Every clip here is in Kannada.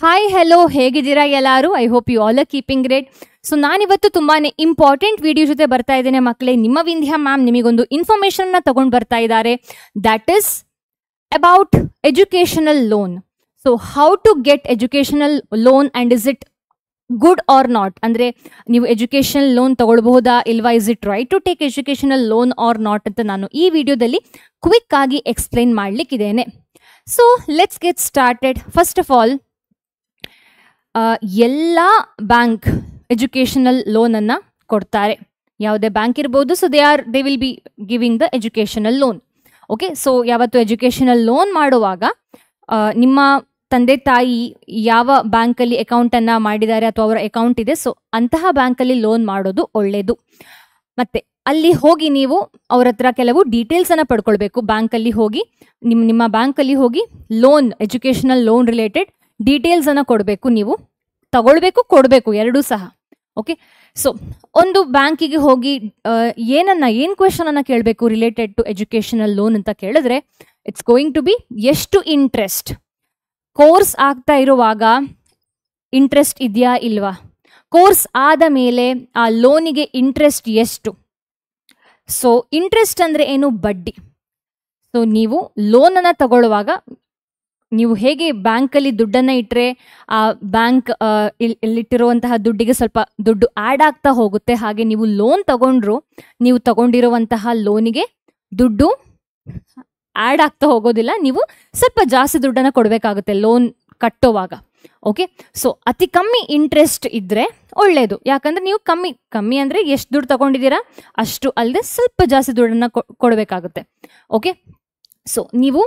ಹಾಯ್ ಹೆಲೋ ಹೇಗಿದ್ದೀರಾ ಎಲ್ಲರೂ I hope you all are keeping great so ನಾನಿವತ್ತು ತುಂಬಾ ಇಂಪಾರ್ಟೆಂಟ್ ವಿಡಿಯೋ ಜೊತೆ ಬರ್ತಾ ಇದ್ದೇನೆ ಮಕ್ಕಳೇ ನಿಮ್ಮ ವಿಂಧ್ಯಾ ಮ್ಯಾಮ್ ನಿಮಗೊಂದು ಇನ್ಫಾರ್ಮೇಷನ್ನ ತಗೊಂಡು ಬರ್ತಾ ಇದ್ದಾರೆ that is about educational loan so how to get educational loan and is it good or not ಅಂದರೆ ನೀವು ಎಜುಕೇಷನಲ್ ಲೋನ್ ತಗೊಳ್ಬಹುದಾ ಇಲ್ವಾ is it right to take educational loan or not ಅಂತ ನಾನು ಈ ವಿಡಿಯೋದಲ್ಲಿ ಕ್ವಿಕ್ ಆಗಿ ಎಕ್ಸ್ಪ್ಲೈನ್ ಮಾಡಲಿಕ್ಕಿದ್ದೇನೆ so let's get started first of all ಎಲ್ಲ ಬ್ಯಾಂಕ್ ಎಜುಕೇಷನಲ್ ಲೋನನ್ನು ಕೊಡ್ತಾರೆ ಯಾವುದೇ ಬ್ಯಾಂಕ್ ಇರ್ಬೋದು so they are they will be giving the educational loan okay so ಯಾವತ್ತು ಎಜುಕೇಷನಲ್ ಲೋನ್ ಮಾಡುವಾಗ ನಿಮ್ಮ ತಂದೆ ತಾಯಿ ಯಾವ ಬ್ಯಾಂಕಲ್ಲಿ ಅಕೌಂಟನ್ನು ಮಾಡಿದ್ದಾರೆ ಅಥವಾ ಅವರ ಅಕೌಂಟ್ ಇದೆ ಸೊ ಅಂತಹ ಬ್ಯಾಂಕಲ್ಲಿ ಲೋನ್ ಮಾಡೋದು ಒಳ್ಳೆಯದು ಮತ್ತು ಅಲ್ಲಿ ಹೋಗಿ ನೀವು ಅವರ ಹತ್ರ ಕೆಲವು ಡೀಟೇಲ್ಸನ್ನು ಪಡ್ಕೊಳ್ಬೇಕು ಬ್ಯಾಂಕಲ್ಲಿ ಹೋಗಿ ನಿಮ್ಮ ನಿಮ್ಮ ಬ್ಯಾಂಕಲ್ಲಿ ಹೋಗಿ ಲೋನ್ ಎಜುಕೇಷನಲ್ ಲೋನ್ ರಿಲೇಟೆಡ್ ಡೀಟೇಲ್ಸನ್ನು ಕೊಡಬೇಕು ನೀವು ತಗೊಳ್ಬೇಕು ಕೊಡಬೇಕು ಎರಡೂ ಸಹ ಓಕೆ ಸೊ ಒಂದು ಬ್ಯಾಂಕಿಗೆ ಹೋಗಿ ಏನನ್ನ ಏನು ಕ್ವೆಶನನ್ನು ಕೇಳಬೇಕು ರಿಲೇಟೆಡ್ ಟು ಎಜುಕೇಷನಲ್ ಲೋನ್ ಅಂತ ಕೇಳಿದ್ರೆ ಇಟ್ಸ್ ಗೋಯಿಂಗ್ ಟು ಬಿ ಎಷ್ಟು ಇಂಟ್ರೆಸ್ಟ್ ಕೋರ್ಸ್ ಆಗ್ತಾ ಇರುವಾಗ ಇಂಟ್ರೆಸ್ಟ್ ಇದೆಯಾ ಇಲ್ವಾ ಕೋರ್ಸ್ ಆದ ಮೇಲೆ ಆ ಲೋನಿಗೆ ಇಂಟ್ರೆಸ್ಟ್ ಎಷ್ಟು ಸೊ ಇಂಟ್ರೆಸ್ಟ್ ಅಂದರೆ ಏನು ಬಡ್ಡಿ ಸೊ ನೀವು ಲೋನನ್ನು ತಗೊಳ್ಳುವಾಗ ನೀವು ಹೇಗೆ ಬ್ಯಾಂಕಲ್ಲಿ ದುಡ್ಡನ್ನು ಇಟ್ಟರೆ ಆ ಬ್ಯಾಂಕ್ ಇಲ್ಲಿಟ್ಟಿರುವಂತಹ ದುಡ್ಡಿಗೆ ಸ್ವಲ್ಪ ದುಡ್ಡು ಆ್ಯಡ್ ಆಗ್ತಾ ಹೋಗುತ್ತೆ ಹಾಗೆ ನೀವು ಲೋನ್ ತಗೊಂಡ್ರು ನೀವು ತಗೊಂಡಿರುವಂತಹ ಲೋನಿಗೆ ದುಡ್ಡು ಆ್ಯಡ್ ಆಗ್ತಾ ಹೋಗೋದಿಲ್ಲ ನೀವು ಸ್ವಲ್ಪ ಜಾಸ್ತಿ ದುಡ್ಡನ್ನು ಕೊಡಬೇಕಾಗುತ್ತೆ ಲೋನ್ ಕಟ್ಟೋವಾಗ ಓಕೆ ಸೊ ಅತಿ ಕಮ್ಮಿ ಇಂಟ್ರೆಸ್ಟ್ ಇದ್ದರೆ ಒಳ್ಳೆಯದು ಯಾಕಂದರೆ ನೀವು ಕಮ್ಮಿ ಕಮ್ಮಿ ಅಂದರೆ ಎಷ್ಟು ದುಡ್ಡು ತಗೊಂಡಿದ್ದೀರಾ ಅಷ್ಟು ಅಲ್ಲದೆ ಸ್ವಲ್ಪ ಜಾಸ್ತಿ ದುಡ್ಡನ್ನು ಕೊಡಬೇಕಾಗುತ್ತೆ ಓಕೆ ಸೊ ನೀವು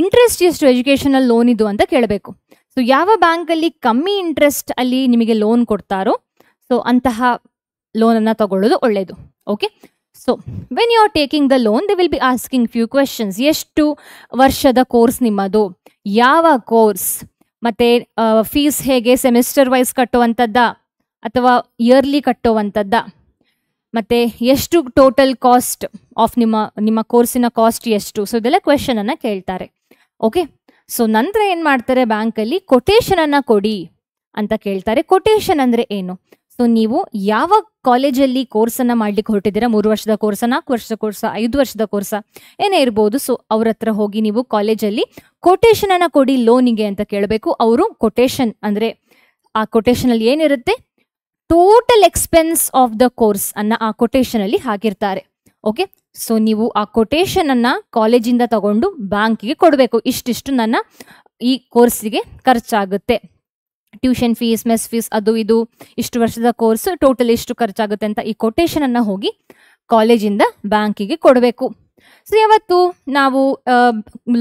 ಇಂಟ್ರೆಸ್ಟ್ ಎಷ್ಟು ಎಜುಕೇಷನಲ್ ಲೋನ್ ಇದು ಅಂತ ಕೇಳಬೇಕು ಸೊ ಯಾವ ಬ್ಯಾಂಕಲ್ಲಿ ಕಮ್ಮಿ ಇಂಟ್ರೆಸ್ಟ್ ಅಲ್ಲಿ ನಿಮಗೆ ಲೋನ್ ಕೊಡ್ತಾರೋ ಸೊ ಅಂತಹ ಲೋನನ್ನು ತಗೊಳ್ಳೋದು ಒಳ್ಳೆಯದು okay so when you are taking the loan they will be asking few questions ಎಷ್ಟು ವರ್ಷದ ಕೋರ್ಸ್ ನಿಮ್ಮದು ಯಾವ ಕೋರ್ಸ್ ಮತ್ತು ಫೀಸ್ ಹೇಗೆ ಸೆಮಿಸ್ಟರ್ ವೈಸ್ ಕಟ್ಟುವಂಥದ್ದ ಅಥವಾ ಇಯರ್ಲಿ ಕಟ್ಟುವಂಥದ್ದ ಮತ್ತು ಎಷ್ಟು ಟೋಟಲ್ ಕಾಸ್ಟ್ ಆಫ್ ನಿಮ್ಮ ನಿಮ್ಮ ಕೋರ್ಸಿನ ಕಾಸ್ಟ್ ಎಷ್ಟು ಸೊ ಇದೆಲ್ಲ ಕ್ವೆಶನನ್ನು ಕೇಳ್ತಾರೆ ಓಕೆ ಸೊ ನಂತರ ಏನು ಮಾಡ್ತಾರೆ ಬ್ಯಾಂಕಲ್ಲಿ ಕೊಟೇಶನನ್ನು ಕೊಡಿ ಅಂತ ಕೇಳ್ತಾರೆ ಕೊಟೇಶನ್ ಅಂದರೆ ಏನು ಸೊ ನೀವು ಯಾವ ಕಾಲೇಜಲ್ಲಿ ಕೋರ್ಸನ್ನು ಮಾಡ್ಲಿಕ್ಕೆ ಹೊರಟಿದ್ದೀರಾ ಮೂರು ವರ್ಷದ ಕೋರ್ಸ ನಾಲ್ಕು ವರ್ಷದ ಕೋರ್ಸ ಐದು ವರ್ಷದ ಕೋರ್ಸ ಏನೇ ಇರ್ಬೋದು ಸೊ ಅವ್ರ ಹತ್ರ ಹೋಗಿ ನೀವು ಕಾಲೇಜಲ್ಲಿ ಕೊಟೇಶನನ್ನು ಕೊಡಿ ಲೋನಿಗೆ ಅಂತ ಕೇಳಬೇಕು ಅವರು ಕೊಟೇಶನ್ ಅಂದರೆ ಆ ಕೊಟೇಶನಲ್ಲಿ ಏನಿರುತ್ತೆ total expense of the course ಅನ್ನ ಆ ಕೊಟೇಶನ್ ಅಲ್ಲಿ ಹಾಕಿರ್ತಾರೆ ಓಕೆ ಸೊ ನೀವು ಆ ಕೊಟೇಶನ್ ಅನ್ನ ಕಾಲೇಜಿಂದ ತಗೊಂಡು ಬ್ಯಾಂಕಿಗೆ ಕೊಡಬೇಕು ಇಷ್ಟಿಷ್ಟು ನನ್ನ ಈ ಕೋರ್ಸಿಗೆ ಖರ್ಚಾಗುತ್ತೆ ಟ್ಯೂಷನ್ ಫೀಸ್ ಮೆಸ್ ಫೀಸ್ ಅದು ಇದು ಇಷ್ಟು ವರ್ಷದ ಕೋರ್ಸ್ ಟೋಟಲ್ ಎಷ್ಟು ಖರ್ಚಾಗುತ್ತೆ ಅಂತ ಈ ಕೊಟೇಶನ್ ಅನ್ನ ಹೋಗಿ ಕಾಲೇಜಿಂದ ಬ್ಯಾಂಕಿಗೆ ಕೊಡಬೇಕು ಸೊ ಯಾವತ್ತು ನಾವು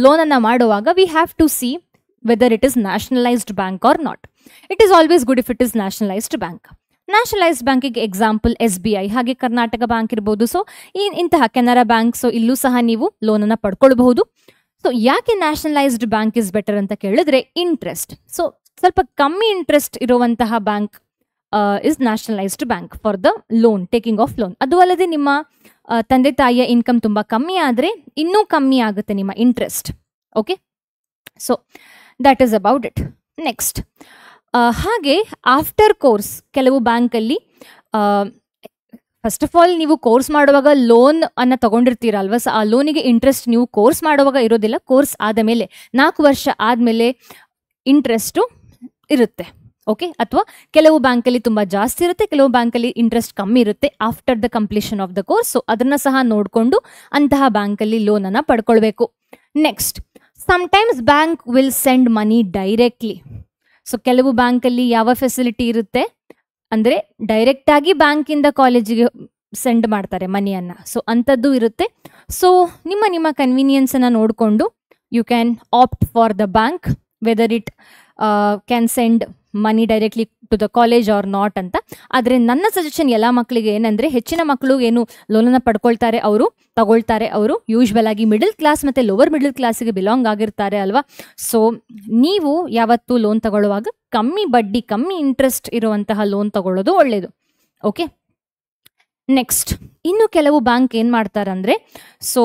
ಲೋನನ್ನು ಮಾಡುವಾಗ we have to see whether it is nationalised bank or not it is always good if it is nationalised bank nationalise ಬ್ಯಾಂಕಿಗೆ ಎಕ್ಸಾಂಪಲ್ ಎಸ್ ಬಿ ಐ ಹಾಗೆ ಕರ್ನಾಟಕ ಬ್ಯಾಂಕ್ ಇರ್ಬೋದು ಸೊ ಈ ಇಂತಹ ಕೆನರಾ ಬ್ಯಾಂಕ್ ಸೊ ಇಲ್ಲೂ ಸಹ ನೀವು ಲೋನನ್ನು ಪಡ್ಕೊಳ್ಬಹುದು ಸೊ ಯಾಕೆ ನ್ಯಾಷನಲೈಸ್ಡ್ ಬ್ಯಾಂಕ್ ಇಸ್ ಬೆಟರ್ ಅಂತ ಕೇಳಿದ್ರೆ ಇಂಟ್ರೆಸ್ಟ್ ಸೊ ಸ್ವಲ್ಪ ಕಮ್ಮಿ ಇಂಟ್ರೆಸ್ಟ್ ಇರುವಂತಹ bank is nationalised bank for the loan taking of loan ಅದು ಅಲ್ಲದೆ ನಿಮ್ಮ ತಂದೆ ತಾಯಿಯ ಇನ್ಕಮ್ ತುಂಬ ಕಮ್ಮಿ ಆದರೆ ಇನ್ನೂ ಕಮ್ಮಿ ಆಗುತ್ತೆ ನಿಮ್ಮ interest okay so that is about it next ಹಾಗೆ ಆಫ್ಟರ್ ಕೋರ್ಸ್ ಕೆಲವು ಬ್ಯಾಂಕಲ್ಲಿ ಫಸ್ಟ್ ಆಫ್ ಆಲ್ ನೀವು ಕೋರ್ಸ್ ಮಾಡುವಾಗ ಲೋನ್ ಅನ್ನು ತಗೊಂಡಿರ್ತೀರಲ್ವ ಸೊ ಆ ಲೋನಿಗೆ ಇಂಟ್ರೆಸ್ಟ್ ನೀವು ಕೋರ್ಸ್ ಮಾಡುವಾಗ ಇರೋದಿಲ್ಲ ಕೋರ್ಸ್ ಆದ ಮೇಲೆ ನಾಲ್ಕು ವರ್ಷ ಆದಮೇಲೆ ಇಂಟ್ರೆಸ್ಟು ಇರುತ್ತೆ ಓಕೆ ಅಥವಾ ಕೆಲವು ಬ್ಯಾಂಕಲ್ಲಿ ತುಂಬ ಜಾಸ್ತಿ ಇರುತ್ತೆ ಕೆಲವು ಬ್ಯಾಂಕಲ್ಲಿ ಇಂಟ್ರೆಸ್ಟ್ ಕಮ್ಮಿ ಇರುತ್ತೆ after the completion of the course so ಅದನ್ನು ಸಹ ನೋಡಿಕೊಂಡು ಅಂತಹ ಬ್ಯಾಂಕಲ್ಲಿ ಲೋನನ್ನು ಪಡ್ಕೊಳ್ಬೇಕು next sometimes bank will send money directly so ಕೆಲವು ಬ್ಯಾಂಕಲ್ಲಿ ಯಾವ ಫೆಸಿಲಿಟಿ ಇರುತ್ತೆ ಅಂದರೆ ಡೈರೆಕ್ಟಾಗಿ ಬ್ಯಾಂಕಿಂದ ಕಾಲೇಜಿಗೆ ಸೆಂಡ್ ಮಾಡ್ತಾರೆ ಮನಿಯನ್ನು ಸೊ ಅಂಥದ್ದು ಇರುತ್ತೆ ಸೊ ನಿಮ್ಮ ನಿಮ್ಮ ಕನ್ವೀನಿಯನ್ಸನ್ನು ನೋಡಿಕೊಂಡು you can opt for the bank whether it can send money directly to the college or not ಅಂತ ಆದರೆ ನನ್ನ ಸಜೆಷನ್ ಎಲ್ಲ ಮಕ್ಕಳಿಗೆ ಏನಂದರೆ ಹೆಚ್ಚಿನ ಮಕ್ಕಳು ಏನು ಲೋನನ್ನು ಪಡ್ಕೊಳ್ತಾರೆ ಅವರು ತಗೊಳ್ತಾರೆ ಅವರು ಯೂಶ್ವಲ್ ಆಗಿ ಮಿಡಲ್ ಕ್ಲಾಸ್ ಮತ್ತು ಲೋವರ್ ಮಿಡಲ್ ಕ್ಲಾಸಿಗೆ ಬಿಲಾಂಗ್ ಆಗಿರ್ತಾರೆ ಅಲ್ವಾ ಸೊ ನೀವು ಯಾವತ್ತೂ ಲೋನ್ ತಗೊಳ್ಳುವಾಗ ಕಮ್ಮಿ ಬಡ್ಡಿ ಕಮ್ಮಿ ಇಂಟ್ರೆಸ್ಟ್ ಇರುವಂತಹ ಲೋನ್ ತಗೊಳ್ಳೋದು ಒಳ್ಳೆಯದು ಓಕೆ ನೆಕ್ಸ್ಟ್ ಇನ್ನು ಕೆಲವು ಬ್ಯಾಂಕ್ ಏನು ಮಾಡ್ತಾರೆ ಅಂದರೆ ಸೊ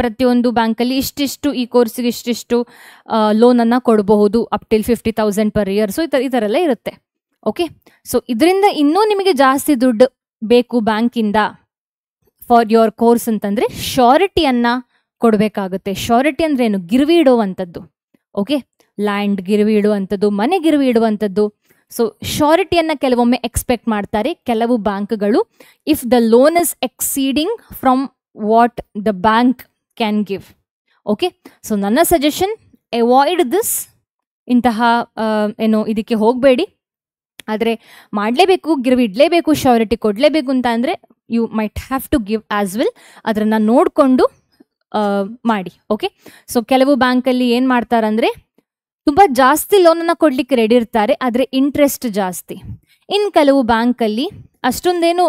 ಪ್ರತಿಯೊಂದು ಬ್ಯಾಂಕಲ್ಲಿ ಇಷ್ಟಿಷ್ಟು ಈ ಕೋರ್ಸಿಗೆ ಇಷ್ಟಿಷ್ಟು ಲೋನನ್ನು ಕೊಡಬಹುದು up till fifty thousand per year so ಈ ಥರ ಈ ಥರ ಎಲ್ಲ ಇರುತ್ತೆ ಓಕೆ ಸೊ ಇದರಿಂದ ಇನ್ನೂ ನಿಮಗೆ ಜಾಸ್ತಿ ದುಡ್ಡು ಬೇಕು ಬ್ಯಾಂಕಿಂದ ಫಾರ್ ಯುವರ್ ಕೋರ್ಸ್ ಅಂತಂದರೆ ಶ್ಯೂರಿಟಿಯನ್ನು ಕೊಡಬೇಕಾಗುತ್ತೆ ಶ್ಯೂರಿಟಿ ಅಂದರೆ ಏನು ಗಿರ್ವಿ ಇಡುವಂಥದ್ದು ಓಕೆ ಲ್ಯಾಂಡ್ ಗಿರ್ವಿ ಇಡುವಂಥದ್ದು ಮನೆ ಗಿರ್ವಿ ಇಡುವಂಥದ್ದು ಸೊ ಶ್ಯೂರಿಟಿಯನ್ನು ಕೆಲವೊಮ್ಮೆ ಎಕ್ಸ್ಪೆಕ್ಟ್ ಮಾಡ್ತಾರೆ ಕೆಲವು ಬ್ಯಾಂಕ್ಗಳು if the loan is exceeding from what the bank can give okay so ನನ್ನ ಸಜೆಷನ್ ಅವಾಯ್ಡ್ ದಿಸ್ ಇಂತಹ ಏನು ಇದಕ್ಕೆ ಹೋಗಬೇಡಿ ಆದರೆ ಮಾಡಲೇಬೇಕು ಗಿರ್ವಿ ಇಡಲೇಬೇಕು ಶ್ಯೂರಿಟಿ ಕೊಡಲೇಬೇಕು ಅಂತ ಅಂದರೆ you might have to give as well ಅದನ್ನು ನೋಡಿಕೊಂಡು ಮಾಡಿ ಓಕೆ ಸೊ ಕೆಲವು ಬ್ಯಾಂಕಲ್ಲಿ ಏನು ಮಾಡ್ತಾರಂದರೆ ತುಂಬ ಜಾಸ್ತಿ ಲೋನನ್ನು ಕೊಡಲಿಕ್ಕೆ ರೆಡಿ ಇರ್ತಾರೆ ಆದರೆ ಇಂಟ್ರೆಸ್ಟ್ ಜಾಸ್ತಿ ಇನ್ನು ಕೆಲವು ಬ್ಯಾಂಕಲ್ಲಿ ಅಷ್ಟೊಂದೇನು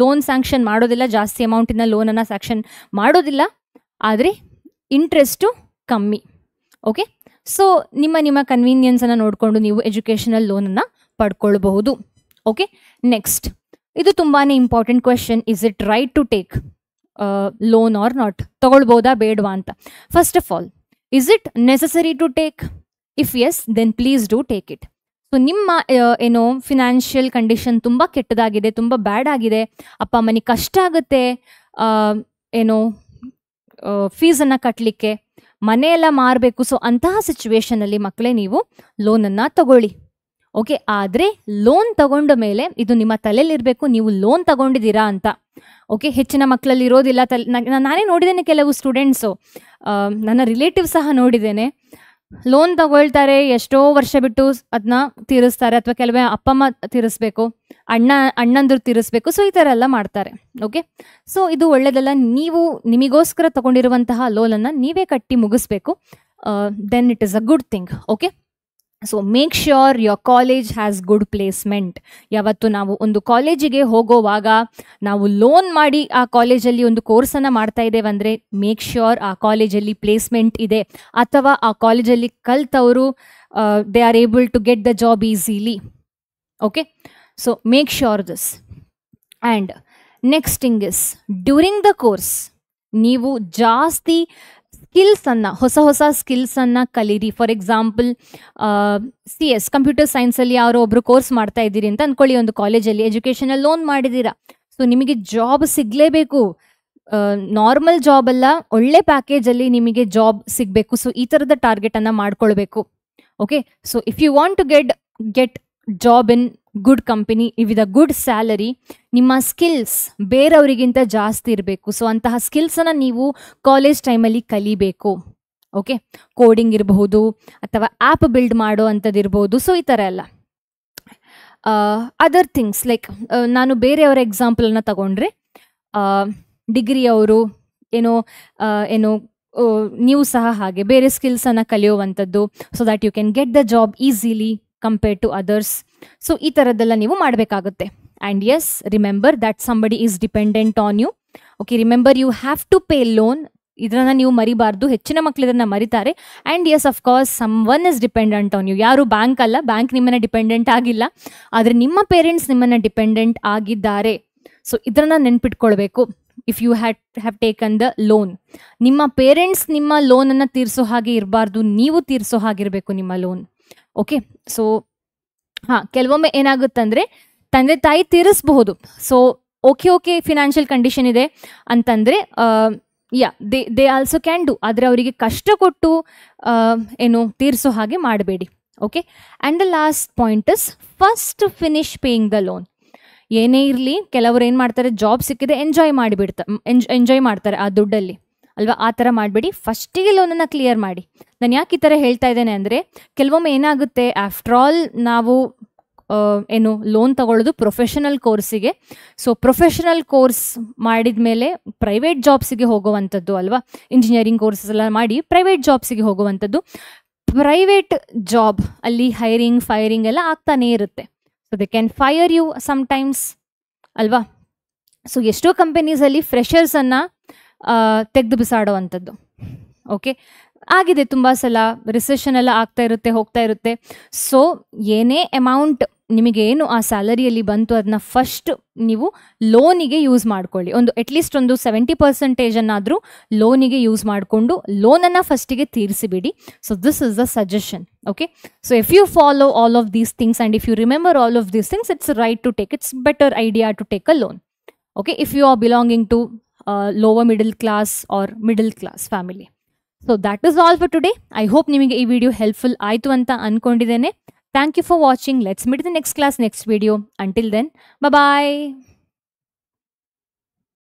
ಲೋನ್ ಸ್ಯಾಂಕ್ಷನ್ ಮಾಡೋದಿಲ್ಲ ಜಾಸ್ತಿ ಅಮೌಂಟಿನ ಲೋನನ್ನು ಸ್ಯಾಂಕ್ಷನ್ ಮಾಡೋದಿಲ್ಲ ಆದರೆ ಇಂಟ್ರೆಸ್ಟು ಕಮ್ಮಿ ಓಕೆ ಸೊ ನಿಮ್ಮ ನಿಮ್ಮ ಕನ್ವೀನಿಯನ್ಸನ್ನು ನೋಡಿಕೊಂಡು ನೀವು ಎಜುಕೇಷನಲ್ ಲೋನನ್ನು ಪಡ್ಕೊಳ್ಬಹುದು ಓಕೆ ನೆಕ್ಸ್ಟ್ ಇದು ತುಂಬಾ important question is it right to take loan or not ತೊಗೊಳ್ಬೋದಾ ಬೇಡವಾ ಅಂತ first of all is it necessary to take if yes then please do take it so ನಿಮ್ಮ ಏನೋ ಫಿನಾನ್ಷಿಯಲ್ ಕಂಡೀಷನ್ ತುಂಬ ಕೆಟ್ಟದಾಗಿದೆ ತುಂಬ ಬ್ಯಾಡ್ ಆಗಿದೆ ಅಪ್ಪ ಮನೆ ಕಷ್ಟ ಆಗುತ್ತೆ ಏನೋ ಫೀಸನ್ನು ಕಟ್ಟಲಿಕ್ಕೆ ಮನೆಯೆಲ್ಲ ಮಾರಬೇಕು ಸೊ ಅಂತಹ ಸಿಚುವೇಶನಲ್ಲಿ ಮಕ್ಕಳೇ ನೀವು ಲೋನನ್ನು ತಗೊಳ್ಳಿ ಓಕೆ ಆದರೆ ಲೋನ್ ತಗೊಂಡ ಮೇಲೆ ಇದು ನಿಮ್ಮ ತಲೆಯಲ್ಲಿರಬೇಕು ನೀವು ಲೋನ್ ತಗೊಂಡಿದ್ದೀರಾ ಅಂತ ಓಕೆ ಹೆಚ್ಚಿನ ಮಕ್ಕಳಲ್ಲಿ ಇರೋದಿಲ್ಲ ತಲೆ ನಾನೇ ನೋಡಿದ್ದೇನೆ ಕೆಲವು ಸ್ಟೂಡೆಂಟ್ಸು ನನ್ನ ರಿಲೇಟಿವ್ ಸಹ ನೋಡಿದ್ದೇನೆ ಲೋನ್ ತಗೊಳ್ತಾರೆ ಎಷ್ಟೋ ವರ್ಷ ಬಿಟ್ಟು ಅದನ್ನ ತೀರಿಸ್ತಾರೆ ಅಥವಾ ಕೆಲವೇ ಅಪ್ಪಮ್ಮ ತೀರಿಸ್ಬೇಕು ಅಣ್ಣ ಅಣ್ಣಂದ್ರು ತೀರಿಸ್ಬೇಕು ಸೊ ಈ ಥರ ಎಲ್ಲ ಮಾಡ್ತಾರೆ ಓಕೆ ಸೊ ಇದು ಒಳ್ಳೆಯದಲ್ಲ ನೀವು ನಿಮಗೋಸ್ಕರ ತಗೊಂಡಿರುವಂತಹ ಲೋನನ್ನು ನೀವೇ ಕಟ್ಟಿ ಮುಗಿಸ್ಬೇಕು then it is a good thing okay so make sure your college has good placement ಯಾವತ್ತು ನಾವು ಒಂದು ಕಾಲೇಜಿಗೆ ಹೋಗೋವಾಗ ನಾವು ಲೋನ್ ಮಾಡಿ ಆ ಕಾಲೇಜಲ್ಲಿ ಒಂದು ಕೋರ್ಸನ್ನು ಮಾಡ್ತಾ ಇದ್ದೇವೆ ಅಂದರೆ ಮೇಕ್ ಶ್ಯೂರ್ ಆ ಕಾಲೇಜಲ್ಲಿ ಪ್ಲೇಸ್ಮೆಂಟ್ ಇದೆ ಅಥವಾ ಆ ಕಾಲೇಜಲ್ಲಿ ಕಲ್ತವರು they are able to get the job easily okay so make sure this and next thing is during the course ನೀವು ಜಾಸ್ತಿ ಸ್ಕಿಲ್ಸನ್ನು ಹೊಸ ಹೊಸ ಸ್ಕಿಲ್ಸನ್ನು ಕಲೀರಿ for example C S computer ಸೈನ್ಸಲ್ಲಿ ಯಾರೋ ಒಬ್ರು ಕೋರ್ಸ್ ಮಾಡ್ತಾ ಇದ್ದೀರಿ ಅಂತ ಅಂದ್ಕೊಳ್ಳಿ ಒಂದು ಕಾಲೇಜಲ್ಲಿ ಎಜುಕೇಷನಲ್ಲಿ ಲೋನ್ ಮಾಡಿದ್ದೀರಾ ಸೊ ನಿಮಗೆ ಜಾಬ್ ಸಿಗಲೇಬೇಕು ನಾರ್ಮಲ್ ಜಾಬ್ ಅಲ್ಲ ಒಳ್ಳೆ ಪ್ಯಾಕೇಜಲ್ಲಿ ನಿಮಗೆ ಜಾಬ್ ಸಿಗಬೇಕು ಸೊ ಈ ಥರದ ಟಾರ್ಗೆಟನ್ನು ಮಾಡ್ಕೊಳ್ಬೇಕು okay so if you want to get get job in good company with a good salary ನಿಮ್ಮ ಸ್ಕಿಲ್ಸ್ ಬೇರೆಯವರಿಗಿಂತ ಜಾಸ್ತಿ ಇರಬೇಕು ಸೊ ಅಂತಹ ಸ್ಕಿಲ್ಸನ್ನು ನೀವು ಕಾಲೇಜ್ ಟೈಮಲ್ಲಿ ಕಲಿಬೇಕು ಓಕೆ ಕೋಡಿಂಗ್ ಇರಬಹುದು ಅಥವಾ ಆ್ಯಪ್ ಬಿಲ್ಡ್ ಮಾಡೋ ಅಂಥದ್ದಿರ್ಬೋದು ಸೊ ಈ ಥರ ಎಲ್ಲ ಅದರ್ ಥಿಂಗ್ಸ್ ಲೈಕ್ ನಾನು ಬೇರೆಯವರ ಎಕ್ಸಾಂಪಲನ್ನು ತಗೊಂಡ್ರೆ ಡಿಗ್ರಿ ಅವರು ಏನೋ ಏನೋ ನೀವು ಸಹ ಹಾಗೆ ಬೇರೆ ಸ್ಕಿಲ್ಸನ್ನು ಕಲಿಯುವಂಥದ್ದು so that you can get the job easily compare to others so ಈ ಥರದ್ದೆಲ್ಲ ನೀವು ಮಾಡಬೇಕಾಗುತ್ತೆ and yes remember that somebody is dependent on you okay remember you have to pay loan ಇದನ್ನ ನೀವು ಮರಿಬಾರ್ದು ಹೆಚ್ಚಿನ ಮಕ್ಕಳು ಇದನ್ನ ಮರಿತಾರೆ and of course someone is dependent on you ಯಾರು ಬ್ಯಾಂಕ್ ಅಲ್ಲ ಬ್ಯಾಂಕ್ ನಿಮ್ಮನ್ನು ಡಿಪೆಂಡೆಂಟ್ ಆಗಿಲ್ಲ ಆದರೆ ನಿಮ್ಮ ಪೇರೆಂಟ್ಸ್ ನಿಮ್ಮನ್ನು ಡಿಪೆಂಡೆಂಟ್ ಆಗಿದ್ದಾರೆ ಸೊ ಇದನ್ನ ನೆನ್ಪಿಟ್ಕೊಳ್ಬೇಕು if you had have taken the loan ನಿಮ್ಮ ಪೇರೆಂಟ್ಸ್ ನಿಮ್ಮ ಲೋನನ್ನು ತೀರಿಸೋ ಹಾಗೆ ಇರಬಾರ್ದು ನೀವು ತೀರಿಸೋ ಹಾಗಿರಬೇಕು ನಿಮ್ಮ ಲೋನ್ ಓಕೆ ಸೊ ಹಾ ಕೆಲವೊಮ್ಮೆ ಏನಾಗುತ್ತಂದ್ರೆ ತಂದೆ ತಾಯಿ ತೀರಿಸಬಹುದು so okay okay financial condition ಇದೆ ಅಂತಂದರೆ yeah they they also can do ಆದರೆ ಅವರಿಗೆ ಕಷ್ಟ ಕೊಟ್ಟು ಏನು ತೀರಿಸೋ ಹಾಗೆ ಮಾಡಬೇಡಿ okay and the last point is first finish paying the loan ಏನೇ ಇರಲಿ ಕೆಲವರು ಏನು ಮಾಡ್ತಾರೆ ಜಾಬ್ ಸಿಕ್ಕಿದೆ ಎಂಜಾಯ್ ಮಾಡಿಬಿಡ್ತಾರೆ ಎಂಜ್ ಎಂಜಾಯ್ ಮಾಡ್ತಾರೆ ಆ ದುಡ್ಡಲ್ಲಿ ಅಲ್ವಾ ಆ ಥರ ಮಾಡಬೇಡಿ ಫಸ್ಟಿಗೆ ಲೋನನ್ನು ಕ್ಲಿಯರ್ ಮಾಡಿ ನಾನು ಯಾಕೆ ಈ ಥರ ಹೇಳ್ತಾ ಇದ್ದೇನೆ ಅಂದರೆ ಕೆಲವೊಮ್ಮೆ ಏನಾಗುತ್ತೆ ಆಫ್ಟರ್ ಆಲ್ ನಾವು ಏನು ಲೋನ್ ತಗೊಳ್ಳೋದು ಪ್ರೊಫೆಷನಲ್ ಕೋರ್ಸಿಗೆ ಸೊ ಪ್ರೊಫೆಷನಲ್ ಕೋರ್ಸ್ ಮಾಡಿದ ಮೇಲೆ ಪ್ರೈವೇಟ್ ಜಾಬ್ಸಿಗೆ ಹೋಗುವಂಥದ್ದು ಅಲ್ವಾ ಇಂಜಿನಿಯರಿಂಗ್ ಕೋರ್ಸಸ್ ಎಲ್ಲ ಮಾಡಿ ಪ್ರೈವೇಟ್ ಜಾಬ್ಸಿಗೆ ಹೋಗುವಂಥದ್ದು ಪ್ರೈವೇಟ್ ಜಾಬ್ ಅಲ್ಲಿ ಹೈರಿಂಗ್ ಫೈರಿಂಗ್ ಎಲ್ಲ ಆಗ್ತಾನೇ ಇರುತ್ತೆ so they can fire you sometimes ಅಲ್ವಾ ಸೊ ಎಷ್ಟೋ ಕಂಪೆನೀಸಲ್ಲಿ ಫ್ರೆಷರ್ಸನ್ನು ತೆಗೆದು ಬಿಸಾಡುವಂಥದ್ದು ಓಕೆ ಆಗಿದೆ ತುಂಬ ಸಲ ರಿಸೆಷನ್ ಎಲ್ಲ ಆಗ್ತಾ ಇರುತ್ತೆ ಹೋಗ್ತಾ ಇರುತ್ತೆ ಸೊ ಏನೇ ಅಮೌಂಟ್ ನಿಮಗೆ ಏನು ಆ ಸ್ಯಾಲರಿಯಲ್ಲಿ ಬಂತು ಅದನ್ನ ಫಸ್ಟ್ ನೀವು ಲೋನಿಗೆ ಯೂಸ್ ಮಾಡ್ಕೊಳ್ಳಿ ಒಂದು ಅಟ್ಲೀಸ್ಟ್ ಒಂದು ಸೆವೆಂಟಿ ಪರ್ಸೆಂಟೇಜನ್ನಾದರೂ ಲೋನಿಗೆ ಯೂಸ್ ಮಾಡಿಕೊಂಡು ಲೋನನ್ನು ಫಸ್ಟಿಗೆ ತೀರಿಸಿಬಿಡಿ so this is the suggestion okay so if you follow all of these things and if you remember all of these things it's right to take it's better idea to take a loan okay if you are belonging to lower middle class or middle class family. So that is all for today. I hope you nimige ee video helpful I aayitu anta ankondidene. Thank you for watching. Let's meet in the next class next video. Until then, bye bye.